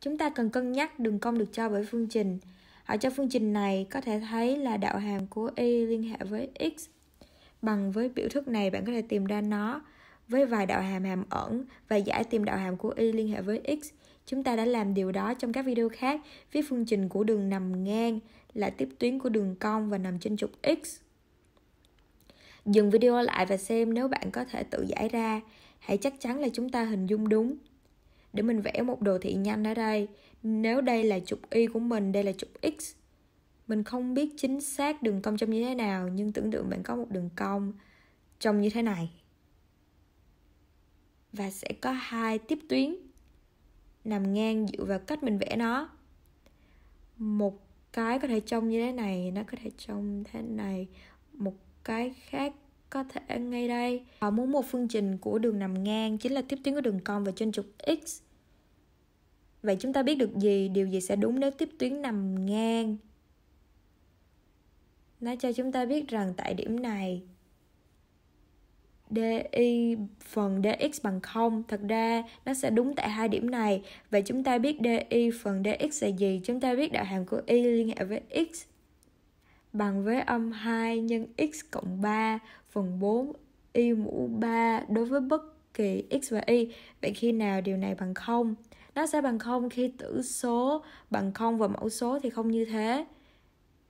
chúng ta cần cân nhắc đường cong được cho bởi phương trình. Ở trong phương trình này có thể thấy là đạo hàm của y liên hệ với x. Bằng với biểu thức này bạn có thể tìm ra nó với vài đạo hàm hàm ẩn và giải tìm đạo hàm của y liên hệ với x. Chúng ta đã làm điều đó trong các video khác, viết phương trình của đường nằm ngang là tiếp tuyến của đường cong và nằm trên trục x. Dừng video lại và xem nếu bạn có thể tự giải ra. Hãy chắc chắn là chúng ta hình dung đúng để mình vẽ một đồ thị nhanh ở đây nếu đây là trục y của mình đây là trục x mình không biết chính xác đường cong trông như thế nào nhưng tưởng tượng bạn có một đường cong trông như thế này và sẽ có hai tiếp tuyến nằm ngang dựa vào cách mình vẽ nó một cái có thể trông như thế này nó có thể trông thế này một cái khác có thể ngay đây họ muốn một phương trình của đường nằm ngang chính là tiếp tuyến của đường cong và trên trục x vậy chúng ta biết được gì điều gì sẽ đúng nếu tiếp tuyến nằm ngang nó cho chúng ta biết rằng tại điểm này DI phần DX bằng 0 Thật ra nó sẽ đúng tại hai điểm này Vậy chúng ta biết DI phần DX là gì? Chúng ta biết đạo hàm của Y liên hệ với X bằng với âm 2 nhân x cộng 3 phần 4 y mũ 3 đối với bất kỳ x và y. Vậy khi nào điều này bằng 0? Nó sẽ bằng 0 khi tử số bằng 0 và mẫu số thì không như thế.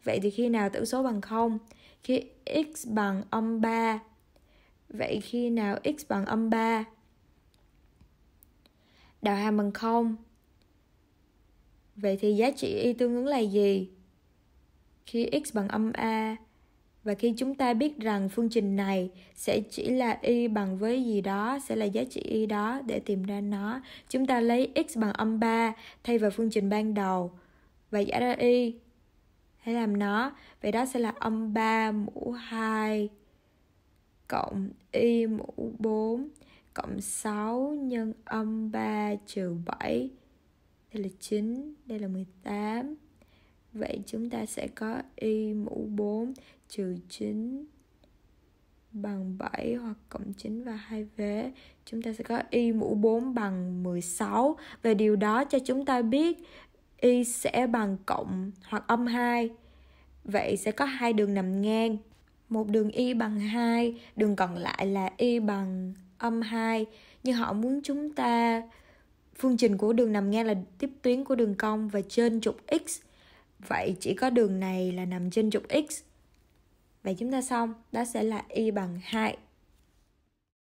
Vậy thì khi nào tử số bằng 0? Khi x bằng âm 3. Vậy khi nào x bằng âm 3? Đạo hàm bằng 0. Vậy thì giá trị y tương ứng là gì? khi x bằng âm a và khi chúng ta biết rằng phương trình này sẽ chỉ là y bằng với gì đó sẽ là giá trị y đó để tìm ra nó chúng ta lấy x bằng âm 3 thay vào phương trình ban đầu và giải ra y hãy làm nó vậy đó sẽ là âm 3 mũ 2 cộng y mũ 4 cộng 6 nhân âm 3 trừ 7 đây là 9 đây là 18 Vậy chúng ta sẽ có y mũ 4 trừ 9 bằng 7 hoặc cộng 9 và hai vế. Chúng ta sẽ có y mũ 4 bằng 16 và điều đó cho chúng ta biết y sẽ bằng cộng hoặc âm 2. Vậy sẽ có hai đường nằm ngang. Một đường y bằng 2, đường còn lại là y bằng âm 2. Nhưng họ muốn chúng ta phương trình của đường nằm ngang là tiếp tuyến của đường cong và trên trục x Vậy chỉ có đường này là nằm trên trục x. Vậy chúng ta xong, đó sẽ là y bằng 2